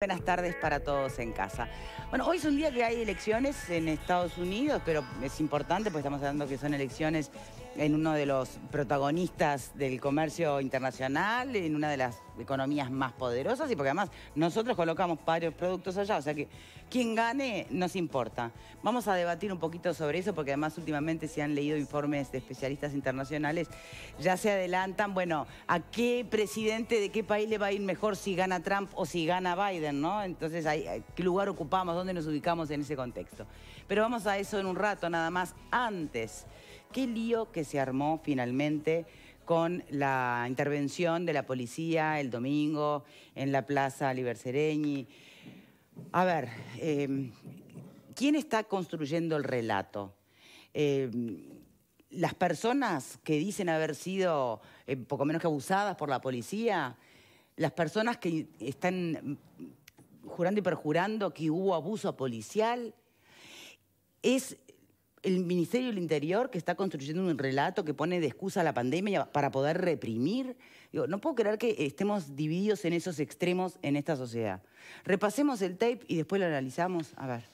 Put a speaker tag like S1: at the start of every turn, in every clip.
S1: Buenas tardes para todos en casa. Bueno, hoy es un día que hay elecciones en Estados Unidos, pero es importante porque estamos hablando que son elecciones en uno de los protagonistas del comercio internacional, en una de las economías más poderosas y porque además nosotros colocamos varios productos allá, o sea que quien gane nos importa. Vamos a debatir un poquito sobre eso porque además últimamente se han leído informes de especialistas internacionales, ya se adelantan, bueno, a qué presidente de qué país le va a ir mejor si gana Trump o si gana Biden, ¿no? Entonces, ¿qué lugar ocupamos? ¿Dónde nos ubicamos en ese contexto? Pero vamos a eso en un rato nada más. Antes, qué lío que se armó finalmente con la intervención de la policía el domingo en la Plaza Libercereñi. A ver, em, ¿quién está construyendo el relato? Em, las personas que dicen haber sido eh, poco menos que abusadas por la policía, las personas que están jurando y perjurando que hubo abuso policial, es el Ministerio del Interior que está construyendo un relato que pone de excusa a la pandemia para poder reprimir. no puedo creer que estemos divididos en esos extremos en esta sociedad. Repasemos el tape y después lo analizamos. A ver.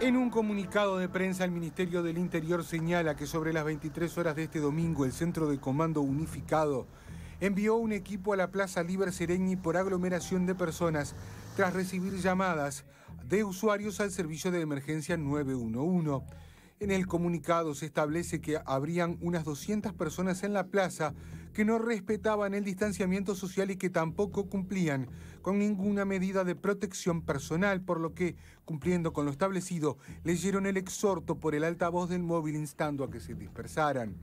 S2: En un comunicado de prensa, el Ministerio del Interior señala que sobre las 23 horas de este domingo, el Centro de Comando Unificado envió un equipo a la Plaza Liber Sereñi por aglomeración de personas tras recibir llamadas de usuarios al servicio de emergencia 911. En el comunicado se establece que habrían unas 200 personas en la plaza que no respetaban el distanciamiento social y que tampoco cumplían con ninguna medida de protección personal, por lo que, cumpliendo con lo establecido, leyeron el exhorto por el altavoz del móvil instando a que se dispersaran.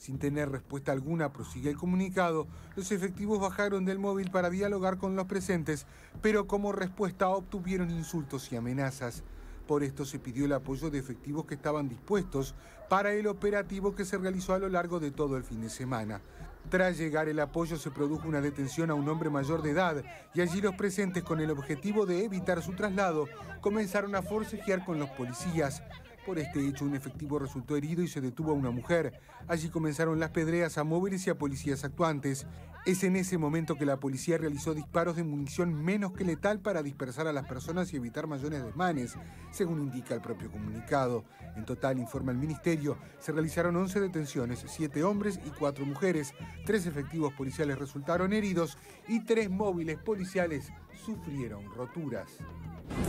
S2: Sin tener respuesta alguna, prosigue el comunicado, los efectivos bajaron del móvil para dialogar con los presentes, pero como respuesta obtuvieron insultos y amenazas. Por esto se pidió el apoyo de efectivos que estaban dispuestos para el operativo que se realizó a lo largo de todo el fin de semana. Tras llegar el apoyo se produjo una detención a un hombre mayor de edad y allí los presentes con el objetivo de evitar su traslado comenzaron a forcejear con los policías. Por este hecho, un efectivo resultó herido y se detuvo a una mujer. Allí comenzaron las pedreas a móviles y a policías actuantes. Es en ese momento que la policía realizó disparos de munición menos que letal para dispersar a las personas y evitar mayores desmanes, según indica el propio comunicado. En total, informa el ministerio, se realizaron 11 detenciones, 7 hombres y 4 mujeres. Tres efectivos policiales resultaron heridos y tres móviles policiales sufrieron roturas.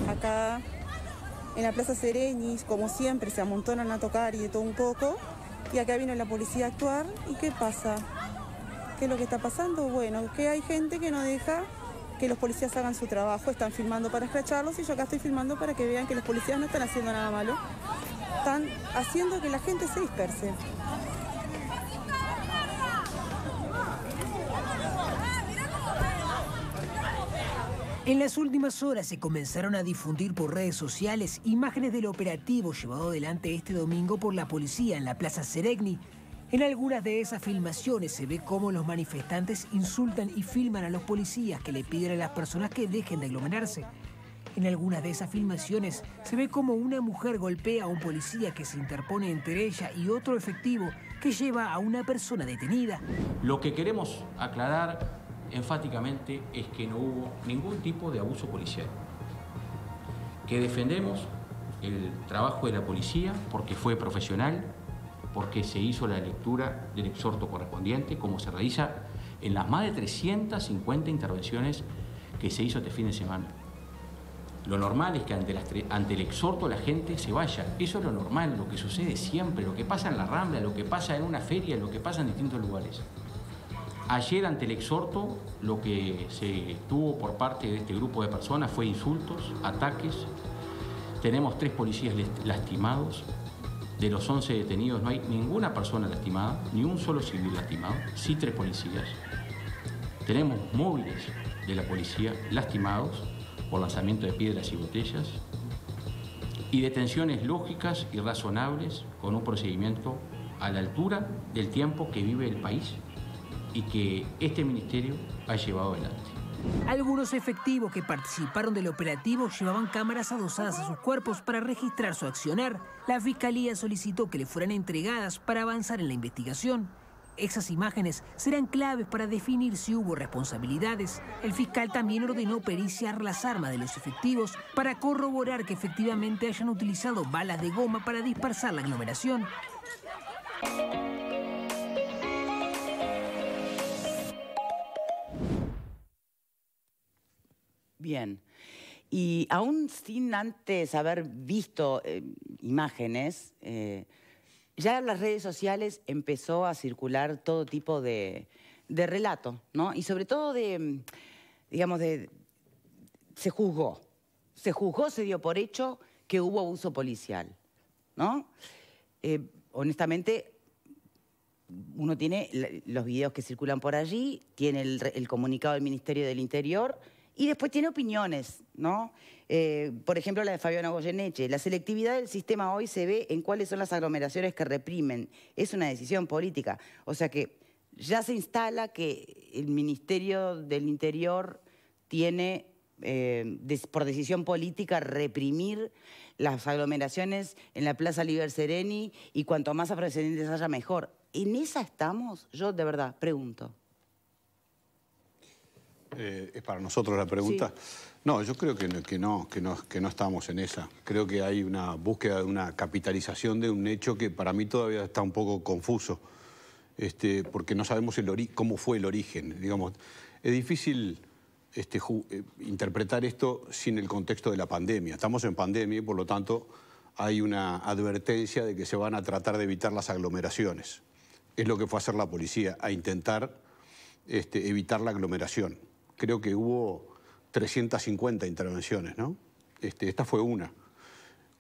S1: Acá en la Plaza Sereñis, como siempre, se amontonan a tocar y de todo un poco. Y acá vino la policía a actuar. ¿Y qué pasa? ¿Qué es lo que está pasando? Bueno, que hay gente que no deja que los policías hagan su trabajo. Están filmando para escracharlos y yo acá estoy filmando para que vean que los policías no están haciendo nada malo. Están haciendo que la
S3: gente se disperse. En las últimas horas se comenzaron a difundir por redes sociales imágenes del operativo llevado adelante este domingo por la policía en la Plaza Seregni. En algunas de esas filmaciones se ve cómo los manifestantes insultan y filman a los policías que le piden a las personas que dejen de aglomerarse. En algunas de esas filmaciones se ve cómo una mujer golpea a un policía que se interpone entre ella y otro efectivo que lleva a una persona detenida.
S4: Lo que queremos aclarar enfáticamente es que no hubo ningún tipo de abuso policial. Que defendemos el trabajo de la policía porque fue profesional, porque se hizo la lectura del exhorto correspondiente, como se realiza en las más de 350 intervenciones que se hizo este fin de semana. Lo normal es que ante, ante, el exhorto la gente se vaya. Eso es lo normal, lo que sucede siempre, lo que pasa en la Rambla, lo que pasa en una feria, lo que pasa en distintos lugares. Ayer ante el exhorto lo que se tuvo por parte de este grupo de personas fue insultos, ataques. Tenemos tres policías lastimados. De los 11 detenidos no hay ninguna persona lastimada, ni un solo civil lastimado, sí tres policías. Tenemos móviles de la policía lastimados por lanzamiento de piedras y botellas y detenciones lógicas y razonables con un procedimiento a la altura del tiempo que vive el país y que este ministerio ha llevado adelante.
S3: Algunos efectivos que participaron del operativo llevaban cámaras adosadas a sus cuerpos para registrar su accionar. La fiscalía solicitó que le fueran entregadas para avanzar en la investigación. Esas imágenes serán claves para definir si hubo responsabilidades. El fiscal también ordenó periciar las armas de los efectivos para corroborar que efectivamente hayan utilizado balas de goma para dispersar la aglomeración.
S1: Bien. Y aún sin antes haber visto eh, imágenes, eh, ya en las redes sociales empezó a circular todo tipo de, de relato, ¿no? Y sobre todo de, digamos, de... Se juzgó, se juzgó, se dio por hecho que hubo abuso policial, ¿no? Eh, honestamente, uno tiene los videos que circulan por allí, tiene el comunicado del Ministerio del Interior y después tiene opiniones, ¿no? Eh, por ejemplo, la de Fabiana Goyeneche. La selectividad del sistema hoy se ve en cuáles son las aglomeraciones que reprimen. Es una decisión política. O sea que ya se instala que el Ministerio del Interior tiene eh, por decisión política reprimir las aglomeraciones en la Plaza Liber Sereni y cuanto más afrodescendientes haya mejor. ¿En esa estamos? Yo de verdad pregunto.
S5: Eh, ¿Es para nosotros la pregunta? No, yo creo que, no, que, no, estamos en esa. Creo que hay una búsqueda de una capitalización de un hecho que para mí todavía está un poco confuso, este, porque no sabemos el cómo fue el origen. Digamos, es difícil este, eh, interpretar esto sin el contexto de la pandemia. Estamos en pandemia y por lo tanto hay una advertencia de que se van a tratar de evitar las aglomeraciones. Es lo que fue a hacer la policía, a intentar este, evitar la aglomeración creo que hubo 350 intervenciones, ¿no? Este, esta fue una.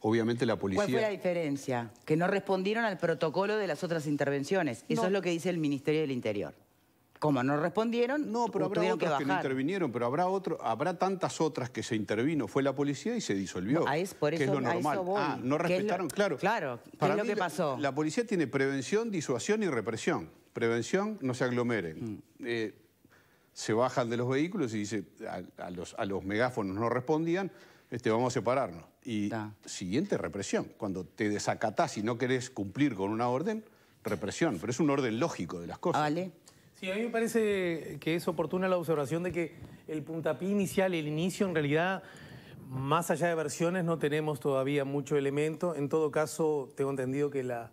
S5: Obviamente la policía... ¿Cuál fue la
S1: diferencia? Que no respondieron al protocolo de las otras intervenciones. Eso es lo que dice el Ministerio del Interior. Como no respondieron, no, pero habrá otras que, no
S5: intervinieron, pero habrá otro, habrá tantas otras que se intervino, fue la policía y se disolvió. Ah, es, por eso, ah, que es lo normal. ah, no respetaron,
S1: claro. Claro,
S5: ¿qué Para es lo que pasó? La, policía tiene prevención, disuasión y represión. Prevención, no se aglomeren. Mm. Eh, se bajan de los vehículos y dice, a, los, megáfonos no respondían, este, vamos a separarnos. Y siguiente represión, cuando te desacatás y no querés cumplir con una orden, represión, pero es un orden lógico de las
S6: cosas. Ah, vale. Sí, a mí me parece que es oportuna la observación de que el puntapié inicial, el inicio, en realidad, más allá de versiones, no tenemos todavía mucho elemento. En todo caso, tengo entendido que la,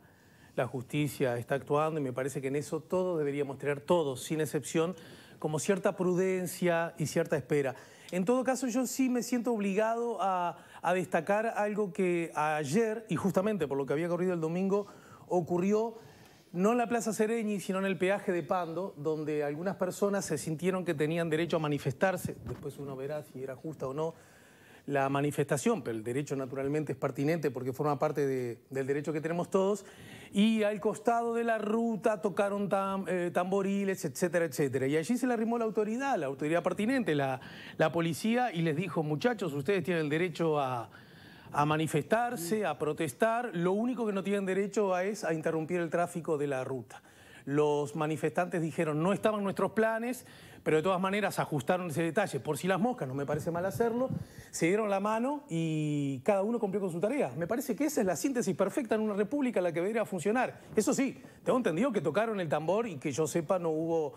S6: la justicia está actuando y me parece que en eso todos deberíamos tener, todos, sin excepción, como cierta prudencia y cierta espera. En todo caso, yo sí me siento obligado a, destacar algo que ayer, y justamente por lo que había corrido el domingo, ocurrió no en la Plaza Sereñi, sino en el peaje de Pando, donde algunas personas se sintieron que tenían derecho a manifestarse, después uno verá si era justa o no la manifestación, pero el derecho naturalmente es pertinente porque forma parte del derecho que tenemos todos, y al costado de la ruta tocaron tam, eh, tamboriles, etcétera, etcétera. Y allí se le arrimó la autoridad, la autoridad pertinente, la, policía, y les dijo, muchachos, ustedes tienen el derecho a, manifestarse, a protestar, lo único que no tienen derecho a es a interrumpir el tráfico de la ruta. Los manifestantes dijeron, no estaban nuestros planes, pero de todas maneras ajustaron ese detalle por si las moscas, no me parece mal hacerlo, se dieron la mano y cada uno cumplió con su tarea. Me parece que esa es la síntesis perfecta en una república en la que debería funcionar. Eso sí, tengo entendido que tocaron el tambor y que yo sepa no hubo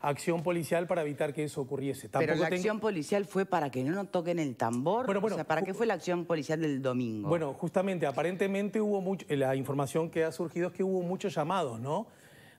S6: acción policial para evitar que eso ocurriese. Pero la acción
S1: policial fue para que no nos toquen el tambor. o sea,
S6: ¿para qué fue la acción policial del domingo? Bueno, justamente, aparentemente hubo mucho, la información que ha surgido es que hubo muchos llamados, ¿no?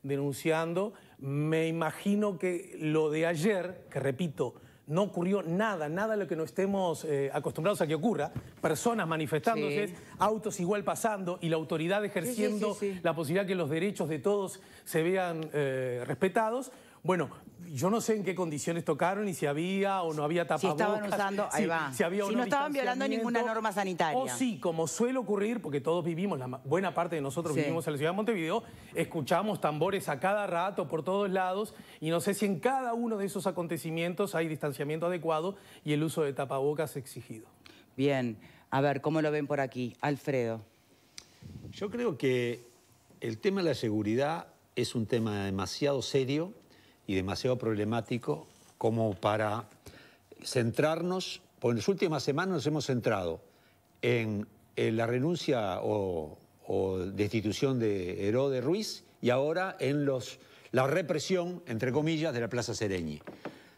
S6: Denunciando me imagino que lo de ayer, que repito, no ocurrió nada, nada de lo que no estemos eh, acostumbrados a que ocurra. Personas manifestándose, autos igual pasando y la autoridad ejerciendo la posibilidad que los derechos de todos se vean eh, respetados. Bueno, yo no sé en qué condiciones tocaron y si había o no había tapabocas. Si estaban usando, ahí va. Si, no, estaban violando ninguna norma
S1: sanitaria. O sí,
S6: como suele ocurrir, porque todos vivimos, la buena parte de nosotros vivimos en la ciudad de Montevideo, escuchamos tambores a cada rato por todos lados y no sé si en cada uno de esos acontecimientos hay distanciamiento adecuado y el uso de tapabocas exigido.
S7: Bien. A ver, ¿cómo lo ven por aquí? Alfredo. Yo creo que el tema de la seguridad es un tema demasiado serio y demasiado problemático como para centrarnos, porque en las últimas semanas nos hemos centrado en, la renuncia o, destitución de Herodes Ruiz y ahora en los, la represión, entre comillas, de la Plaza Sereñi.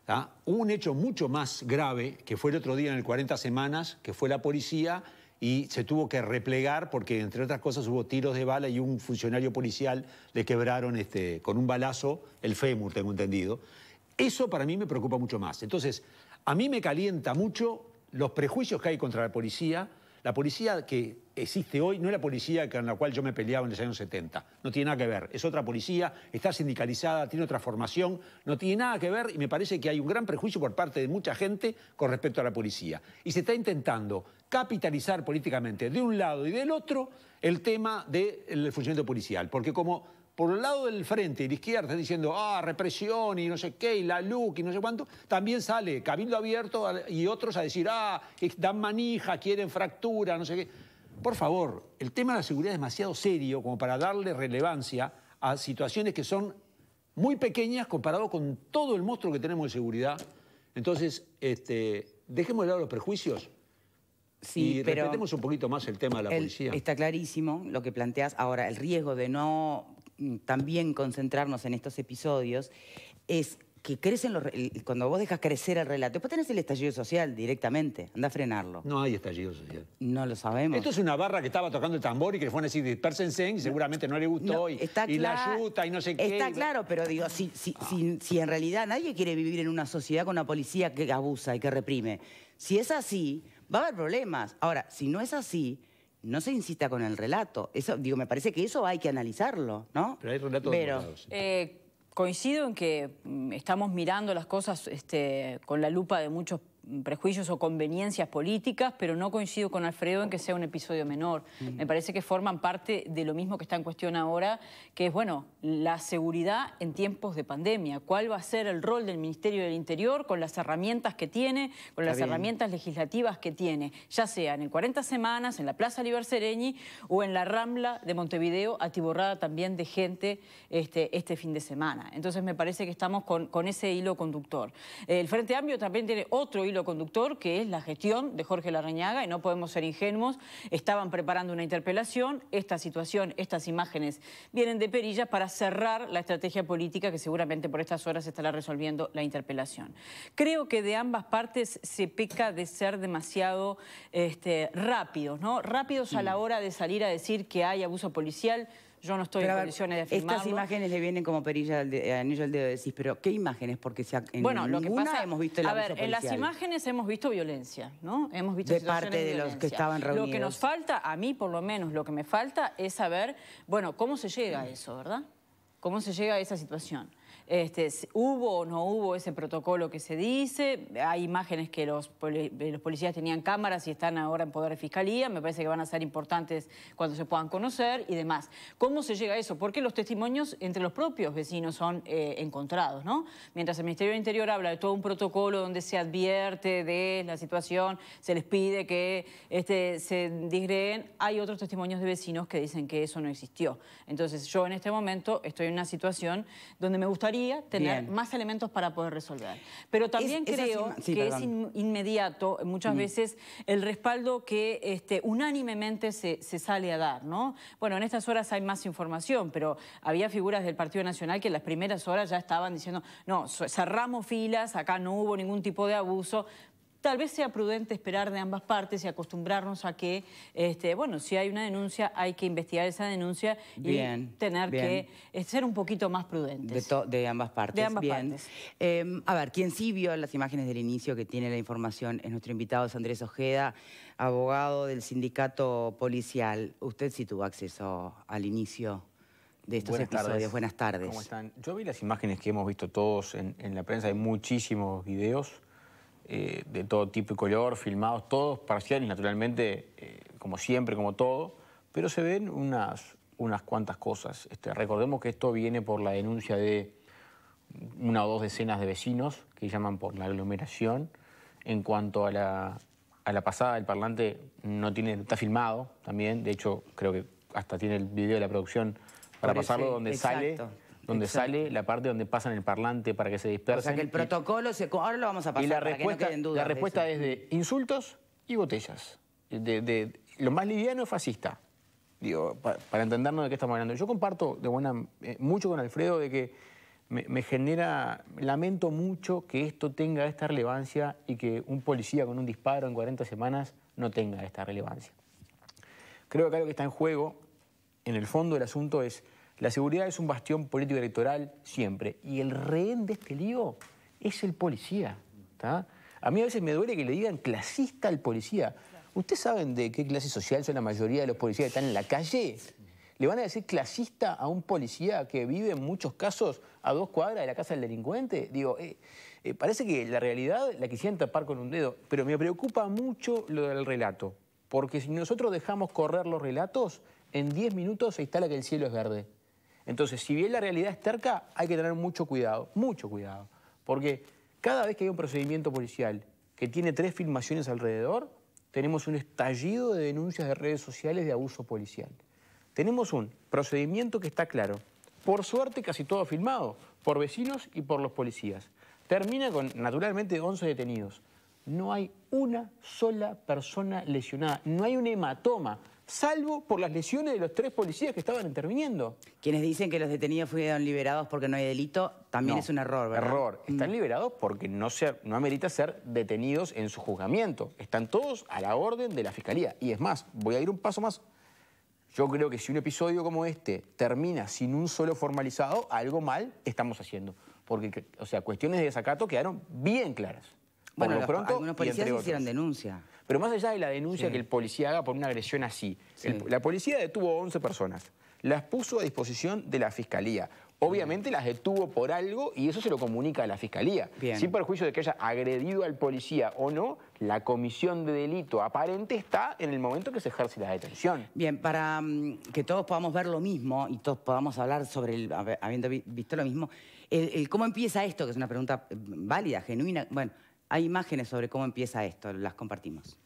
S7: ¿ah? Un hecho mucho más grave que fue el otro día en el 40 Semanas, que fue la policía y se tuvo que replegar porque, entre otras cosas, hubo tiros de bala y un funcionario policial le quebraron este, con un balazo el fémur, tengo entendido. Eso para mí me preocupa mucho más. Entonces, a mí me calienta mucho los prejuicios que hay contra la policía, la policía que existe hoy no es la policía con la cual yo me peleaba en los años 70. No tiene nada que ver. Es otra policía, está sindicalizada, tiene otra formación, no tiene nada que ver y me parece que hay un gran prejuicio por parte de mucha gente con respecto a la policía. Y se está intentando capitalizar políticamente de un lado y del otro el tema del funcionamiento policial. Porque como por el lado del frente y la izquierda diciendo, ah, represión y no sé qué, y la LUC y no sé cuánto, también sale Cabildo Abierto y otros a decir, ah, dan manija, quieren fractura, no sé qué. Por favor, el tema de la seguridad es demasiado serio como para darle relevancia a situaciones que son muy pequeñas comparado con todo el monstruo que tenemos de seguridad. Entonces, este, dejemos de lado los prejuicios.
S1: Sí, y pero respetemos
S7: un poquito más el tema de la policía. Está clarísimo lo que planteas. Ahora, el
S1: riesgo de no Mm, también concentrarnos en estos episodios es que crecen los, cuando vos dejas crecer el relato, después tenés el estallido social directamente, anda a frenarlo.
S7: No hay estallido social. No lo sabemos. Esto es una barra que estaba tocando el tambor y que le fueron a decir dispersense y seguramente no le gustó y, la ayuda y no sé qué. Está
S1: claro, pero digo, si, ah. si, si, en realidad nadie quiere vivir en una sociedad con una policía que abusa y que reprime, si es así, va a haber problemas. Ahora, si no es así, no se insista con el relato. Eso, digo, me parece que eso hay que analizarlo, ¿no? Pero hay relatos
S8: eh, Coincido en que mm, estamos mirando las cosas este, con la lupa de muchos prejuicios o conveniencias políticas, pero no coincido con Alfredo en que sea un episodio menor. Mm. Me parece que forman parte de lo mismo que está en cuestión ahora, que es, bueno, la seguridad en tiempos de pandemia. ¿Cuál va a ser el rol del Ministerio del Interior con las herramientas que tiene, con las herramientas legislativas que tiene, ya sea en 40 Semanas, en la Plaza Sereñi, o en la Rambla de Montevideo, atiborrada también de gente este, este fin de semana? Entonces me parece que estamos con, con ese hilo conductor. El Frente Amplio también tiene otro hilo conductor, que es la gestión de Jorge Larrañaga, y no podemos ser ingenuos, estaban preparando una interpelación, esta situación, estas imágenes vienen de perillas para cerrar la estrategia política que seguramente por estas horas estará resolviendo la interpelación. Creo que de ambas partes se peca de ser demasiado este, rápidos, ¿no? Rápidos a la mm. hora de salir a decir que hay abuso policial, yo no estoy en condiciones de Estas imágenes
S1: le vienen como perilla al de, eh, anillo al dedo, decís, pero ¿qué imágenes? Porque si en bueno, lo que pasa, hemos visto el A ver, en las
S8: imágenes hemos visto violencia, ¿no? Hemos visto De parte de, los que estaban reunidos. Lo que nos falta, a mí por lo menos, lo que me falta es saber, bueno, ¿cómo se llega a eso, verdad? ¿Cómo se llega a esa situación? Este, ¿Hubo o no hubo ese protocolo que se dice? Hay imágenes que eh, los, policías tenían cámaras y están ahora en poder de fiscalía. Me parece que van a ser importantes cuando se puedan conocer y demás. ¿Cómo se llega a eso? Porque los testimonios entre los propios vecinos son eh, encontrados, ¿no? Mientras el Ministerio del Interior habla de todo un protocolo donde se advierte de la situación, se les pide que este, se disgreen, hay otros testimonios de vecinos que dicen que eso no existió. Entonces yo en este momento estoy en una situación donde me gustaría tener más elementos para poder resolver. Pero también creo que es inmediato, muchas mm. veces, el respaldo que este, unánimemente se, sale a dar, ¿no? Bueno, en estas horas hay más información, pero había figuras del Partido Nacional que en las primeras horas ya estaban diciendo, no, cerramos filas, acá no hubo ningún tipo de abuso, tal vez sea prudente esperar de ambas partes y acostumbrarnos a que, este, bueno, si hay una denuncia, hay que investigar esa denuncia y tener que ser un poquito más prudentes.
S1: De, ambas partes. De ambas partes. Eh, a ver, quien sí vio las imágenes del inicio que tiene la información es nuestro invitado, es Andrés Ojeda, abogado del sindicato policial. Usted sí tuvo acceso al inicio de estos Buenas episodios. Tardes. Buenas tardes. ¿Cómo están?
S9: Yo vi las imágenes que hemos visto todos en la prensa, hay muchísimos videos. Eh, de todo tipo y color, filmados, todos parciales, naturalmente, eh, como siempre, como todo, pero se ven unas, unas cuantas cosas. Este, recordemos que esto viene por la denuncia de una o dos decenas de vecinos que llaman por la aglomeración. En cuanto a la, a la pasada, el parlante no tiene, está filmado también, de hecho creo que hasta tiene el video de la producción para pasarlo donde sale donde sale la parte donde pasan el parlante para que se dispersen. O sea que el
S1: protocolo se... Ahora lo vamos a pasar y la para respuesta, que no La respuesta es
S9: de insultos y botellas. lo más liviano es fascista. Digo, para, entendernos de qué estamos hablando. Yo comparto de buena, eh, mucho con Alfredo de que me, genera, lamento mucho que esto tenga esta relevancia y que un policía con un disparo en 40 semanas no tenga esta relevancia. Creo que acá que está en juego, en el fondo del asunto es la seguridad es un bastión político electoral siempre. Y el rehén de este lío es el policía. A mí a veces me duele que le digan clasista al policía. ¿Ustedes saben de qué clase social son la mayoría de los policías que están en la calle? ¿Le van a decir clasista a un policía que vive en muchos casos a dos cuadras de la casa del delincuente? Digo, eh, eh, parece que la realidad la quisieran tapar con un dedo, pero me preocupa mucho lo del relato, porque si nosotros dejamos correr los relatos, en 10 minutos se instala que el cielo es verde. Entonces, si bien la realidad es terca, hay que tener mucho cuidado, mucho cuidado. Porque cada vez que hay un procedimiento policial que tiene tres filmaciones alrededor, tenemos un estallido de denuncias de redes sociales de abuso policial. Tenemos un procedimiento que está claro. Por suerte, casi todo filmado, por vecinos y por los policías. Termina con, naturalmente, 11 detenidos. No hay una sola persona lesionada, no hay un hematoma salvo por las lesiones de los tres policías que estaban interviniendo.
S1: Quienes dicen que los detenidos fueron liberados porque no hay delito, también es un error, ¿verdad? Error.
S9: Mm. Están liberados porque no, se, no amerita ser detenidos en su juzgamiento. Están todos a la orden de la Fiscalía. Y es más, voy a ir un paso más. Yo creo que si un episodio como este termina sin un solo formalizado, algo mal estamos haciendo. Porque, o sea, cuestiones de desacato quedaron bien claras bueno, algunos policías hicieron denuncia. Pero más allá de la denuncia que el policía haga por una agresión así, la policía detuvo 11 personas, las puso a disposición de la fiscalía. Obviamente las detuvo por algo y eso se lo comunica a la fiscalía. Bien. Sin perjuicio de que haya agredido al policía o no, la comisión de delito aparente está en el momento que se ejerce la detención.
S1: Bien, para mm, que todos podamos ver lo mismo y todos podamos hablar sobre el, habiendo visto lo mismo, ¿cómo empieza esto? Que es una pregunta mm, válida, genuina. Bueno, hay imágenes sobre cómo empieza esto, las compartimos.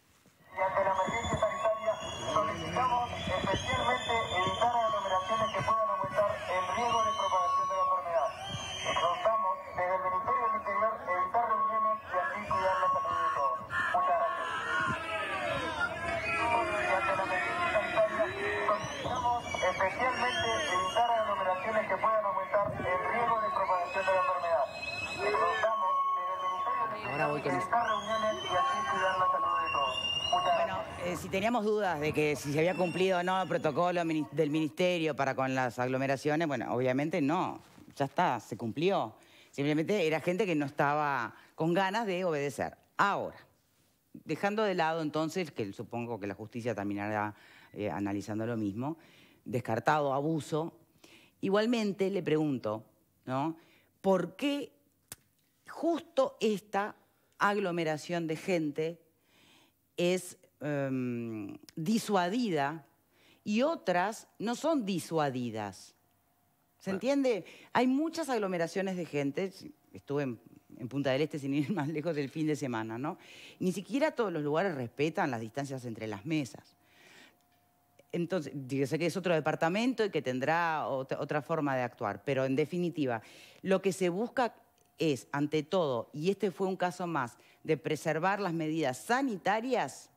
S1: teníamos dudas de que si se había cumplido o no el protocolo del ministerio para con las aglomeraciones, bueno, obviamente no, ya está, se cumplió. Simplemente era gente que no estaba con ganas de obedecer. Ahora, dejando de lado entonces, que supongo que la justicia terminará eh, analizando lo mismo, descartado abuso, igualmente le pregunto, ¿no? ¿Por qué justo esta aglomeración de gente es Em, disuadida y otras no son disuadidas. ¿Se entiende? Hay muchas aglomeraciones de gente. Estuve en, Punta del Este sin ir más lejos del fin de semana, ¿no? Ni siquiera todos los lugares respetan las distancias entre las mesas. Entonces, yo sé que es otro departamento y que tendrá otra forma de actuar, pero en definitiva, lo que se busca es, ante todo, y este fue un caso más, de preservar las medidas sanitarias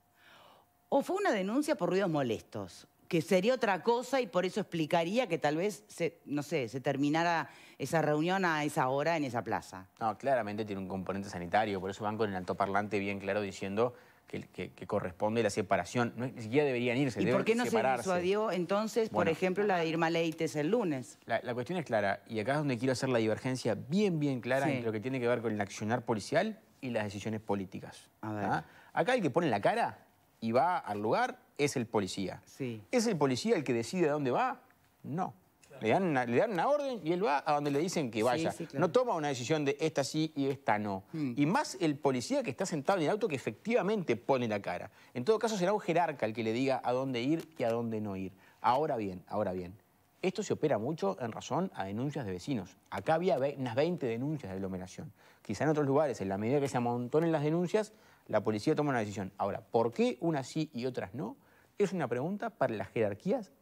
S1: o fue una denuncia por ruidos molestos, que sería otra cosa y por eso explicaría que tal vez, se, no sé, se terminara esa reunión a esa hora en esa plaza.
S9: No, claramente tiene un componente sanitario, por eso van con el altoparlante bien claro diciendo que, corresponde la separación. No, ni siquiera deberían irse, ¿Y por qué no se disuadió
S1: entonces, por ejemplo, la de Irma Leites el
S9: lunes? La, cuestión es clara, y acá es donde quiero hacer la divergencia bien, bien clara entre en lo que tiene que ver con el accionar policial y las decisiones políticas. ¿ah? Acá el que pone la cara y va al lugar es el policía. ¿Es el policía el que decide a dónde va? No. Le dan, una, le dan, una, orden y él va a donde le dicen que vaya. No toma una decisión de esta sí y esta no. Hmm. Y más el policía que está sentado en el auto que efectivamente pone la cara. En todo caso será un jerarca el que le diga a dónde ir y a dónde no ir. Ahora bien, ahora bien, esto se opera mucho en razón a denuncias de vecinos. Acá había unas 20 denuncias de aglomeración. Quizá en otros lugares, en la medida que se amontonen las denuncias, la policía toma una decisión. Ahora, ¿por qué unas sí y otras no? Es una pregunta para las jerarquías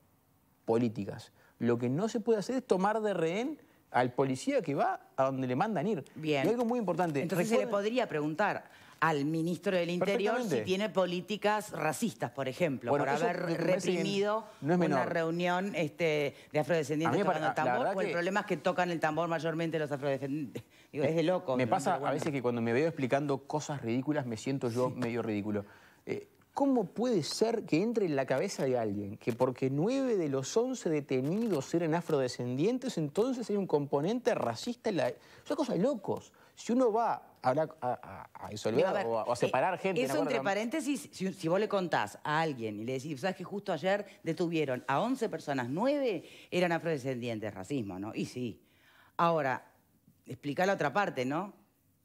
S9: políticas. Lo que no se puede hacer es tomar de rehén al policía que va a donde le mandan ir. Bien. Y algo muy importante. Entonces se le
S1: podría preguntar al ministro del Interior si tiene políticas racistas, por ejemplo, por haber reprimido una reunión este, de afrodescendientes tocando el tambor, porque el problema es que tocan el tambor mayormente los afrodescendientes.
S9: es de loco. Me pasa a veces que cuando me veo explicando cosas ridículas me siento yo medio ridículo. Eh, ¿Cómo puede ser que entre en la cabeza de alguien que porque nueve de los once detenidos eran afrodescendientes, entonces hay un componente racista en la... Son cosas locos. Si uno va habrá a, o, a, eh, separar gente. Eso entre
S1: paréntesis, si, vos le contás a alguien y le decís, ¿sabes que justo ayer detuvieron a 11 personas, 9 eran afrodescendientes, racismo, ¿no? Y sí. Ahora, explicar la otra parte, ¿no?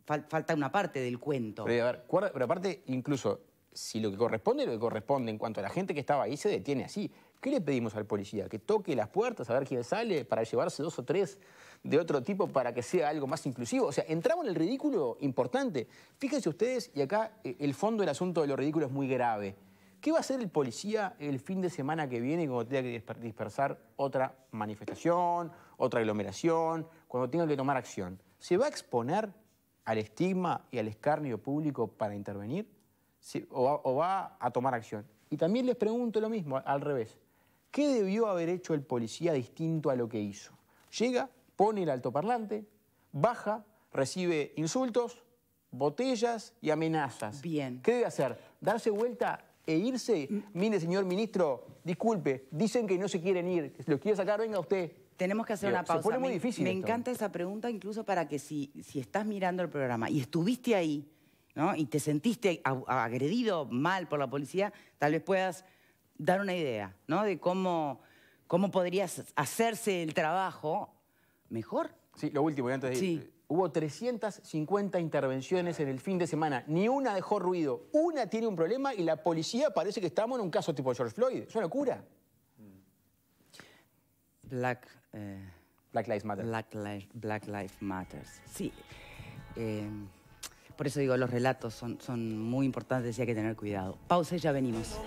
S9: falta una parte del cuento. Pero, a ver, pero aparte, incluso, si lo que corresponde, lo que corresponde en cuanto a la gente que estaba ahí se detiene así. ¿Qué le pedimos al policía? ¿Que toque las puertas a ver quién sale para llevarse dos o tres de otro tipo para que sea algo más inclusivo? O sea, entramos en el ridículo importante. Fíjense ustedes, y acá eh, el fondo del asunto de los ridículo es muy grave. ¿Qué va a hacer el policía el fin de semana que viene cuando tenga que dispersar otra manifestación, otra aglomeración, cuando tenga que tomar acción? ¿Se va a exponer al estigma y al escarnio público para intervenir? ¿O va, o va a tomar acción? Y también les pregunto lo mismo, al revés. ¿Qué debió haber hecho el policía distinto a lo que hizo? Llega, pone el altoparlante, baja, recibe insultos, botellas y amenazas. Bien. ¿Qué debe hacer? ¿Darse vuelta e irse? Mire, señor ministro, disculpe, dicen que no se quieren ir, lo quiere sacar, venga usted.
S1: Tenemos que hacer una pausa. Se muy difícil. Me, me encanta esa pregunta, incluso para que si, si estás mirando el programa y estuviste ahí, Y te sentiste agredido mal por la policía, tal vez puedas dar una idea, ¿no? De cómo, cómo podría hacerse
S9: el trabajo mejor. Sí, lo último, y antes de Sí. Eh, hubo 350 intervenciones en el fin de semana. Ni una dejó ruido. Una tiene un problema y la policía parece que estamos en un caso tipo George Floyd. Es una locura. Black... Eh, Black Lives Matter. Black, Lives Matter. Sí. Em,
S1: por eso digo, los relatos son, son muy importantes y hay que tener cuidado. Pausa y ya venimos.